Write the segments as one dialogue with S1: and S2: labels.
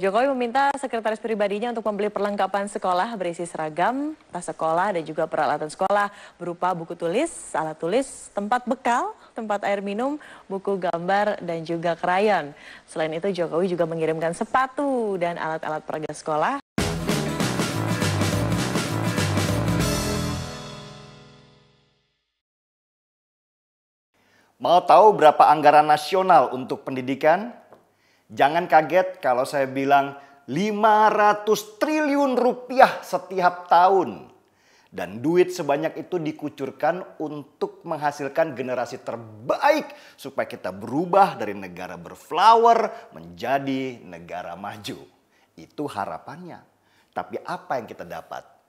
S1: Jokowi meminta sekretaris pribadinya untuk membeli perlengkapan sekolah berisi seragam, tas sekolah, dan juga peralatan sekolah berupa buku tulis, alat tulis, tempat bekal, tempat air minum, buku gambar, dan juga krayon. Selain itu Jokowi juga mengirimkan sepatu dan alat-alat peraga sekolah. Mau tahu berapa anggaran nasional untuk pendidikan? Jangan kaget kalau saya bilang 500 triliun rupiah setiap tahun. Dan duit sebanyak itu dikucurkan untuk menghasilkan generasi terbaik supaya kita berubah dari negara berflower menjadi negara maju. Itu harapannya. Tapi apa yang kita dapat?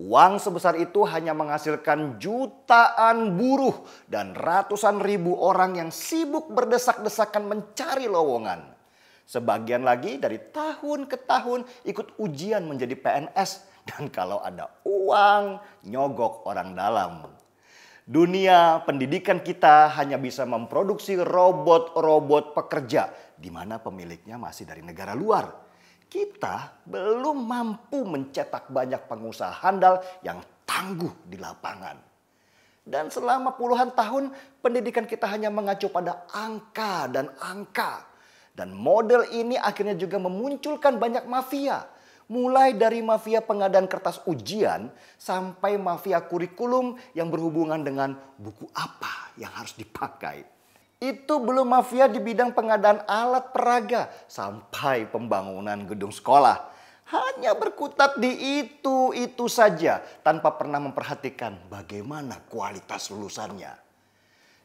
S1: Uang sebesar itu hanya menghasilkan jutaan buruh dan ratusan ribu orang yang sibuk berdesak-desakan mencari lowongan. Sebagian lagi dari tahun ke tahun ikut ujian menjadi PNS dan kalau ada uang nyogok orang dalam. Dunia pendidikan kita hanya bisa memproduksi robot-robot pekerja di mana pemiliknya masih dari negara luar kita belum mampu mencetak banyak pengusaha handal yang tangguh di lapangan. Dan selama puluhan tahun pendidikan kita hanya mengacu pada angka dan angka. Dan model ini akhirnya juga memunculkan banyak mafia. Mulai dari mafia pengadaan kertas ujian sampai mafia kurikulum yang berhubungan dengan buku apa yang harus dipakai. Itu belum mafia di bidang pengadaan alat peraga sampai pembangunan gedung sekolah. Hanya berkutat di itu-itu saja tanpa pernah memperhatikan bagaimana kualitas lulusannya.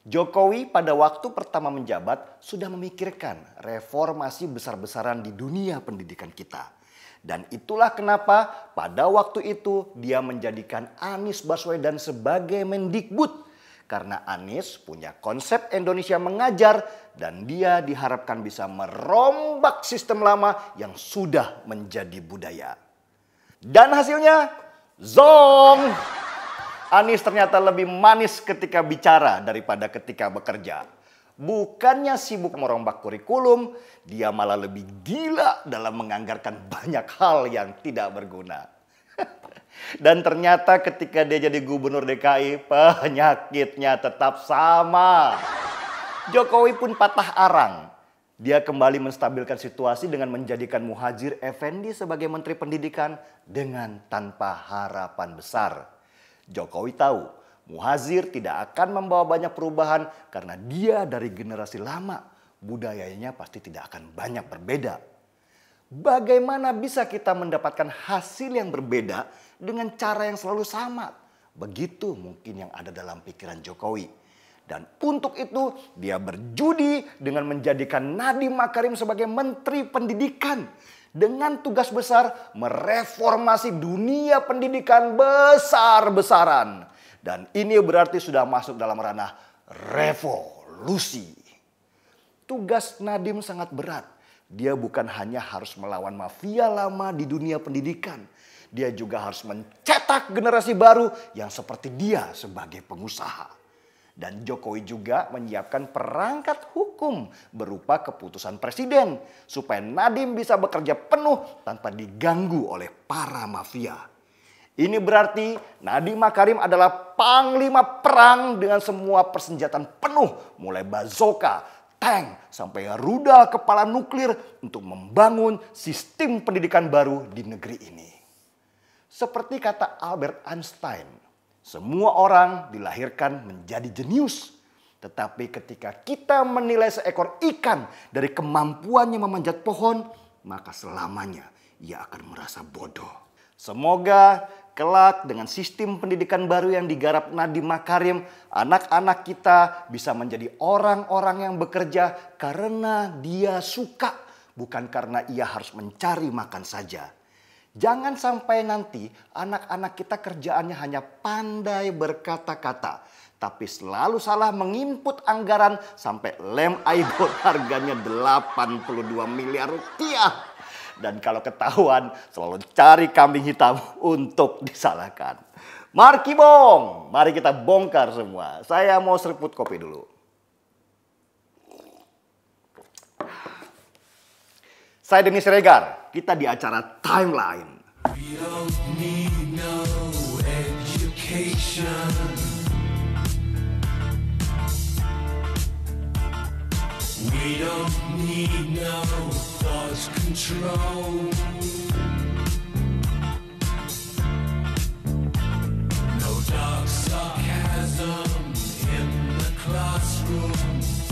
S1: Jokowi pada waktu pertama menjabat sudah memikirkan reformasi besar-besaran di dunia pendidikan kita. Dan itulah kenapa pada waktu itu dia menjadikan Anies Baswedan sebagai Mendikbud karena Anies punya konsep Indonesia mengajar dan dia diharapkan bisa merombak sistem lama yang sudah menjadi budaya. Dan hasilnya, zong! Anies ternyata lebih manis ketika bicara daripada ketika bekerja. Bukannya sibuk merombak kurikulum, dia malah lebih gila dalam menganggarkan banyak hal yang tidak berguna. Dan ternyata ketika dia jadi gubernur DKI, penyakitnya tetap sama. Jokowi pun patah arang. Dia kembali menstabilkan situasi dengan menjadikan Muhajir Effendi sebagai Menteri Pendidikan dengan tanpa harapan besar. Jokowi tahu Muhajir tidak akan membawa banyak perubahan karena dia dari generasi lama. Budayanya pasti tidak akan banyak berbeda Bagaimana bisa kita mendapatkan hasil yang berbeda dengan cara yang selalu sama? Begitu mungkin yang ada dalam pikiran Jokowi. Dan untuk itu dia berjudi dengan menjadikan Nadiem Makarim sebagai Menteri Pendidikan. Dengan tugas besar mereformasi dunia pendidikan besar-besaran. Dan ini berarti sudah masuk dalam ranah revolusi. Tugas Nadiem sangat berat dia bukan hanya harus melawan mafia lama di dunia pendidikan. Dia juga harus mencetak generasi baru yang seperti dia sebagai pengusaha. Dan Jokowi juga menyiapkan perangkat hukum berupa keputusan presiden supaya Nadiem bisa bekerja penuh tanpa diganggu oleh para mafia. Ini berarti Nadiem Makarim adalah panglima perang dengan semua persenjataan penuh mulai bazoka, tank sampai rudal kepala nuklir untuk membangun sistem pendidikan baru di negeri ini. Seperti kata Albert Einstein, semua orang dilahirkan menjadi jenius. Tetapi ketika kita menilai seekor ikan dari kemampuannya memanjat pohon, maka selamanya ia akan merasa bodoh. Semoga kelak dengan sistem pendidikan baru yang digarap Nadiem Makarim, anak-anak kita bisa menjadi orang-orang yang bekerja karena dia suka, bukan karena ia harus mencari makan saja. Jangan sampai nanti anak-anak kita kerjaannya hanya pandai berkata-kata, tapi selalu salah menginput anggaran sampai lem iPhone harganya 82 miliar rupiah. Dan kalau ketahuan selalu cari kambing hitam untuk disalahkan. Marki Bong, mari kita bongkar semua. Saya mau seruput kopi dulu. Saya Denny Siregar, kita di acara Timeline. We don't need no education. We don't need no thought control. No dark sarcasm in the classroom.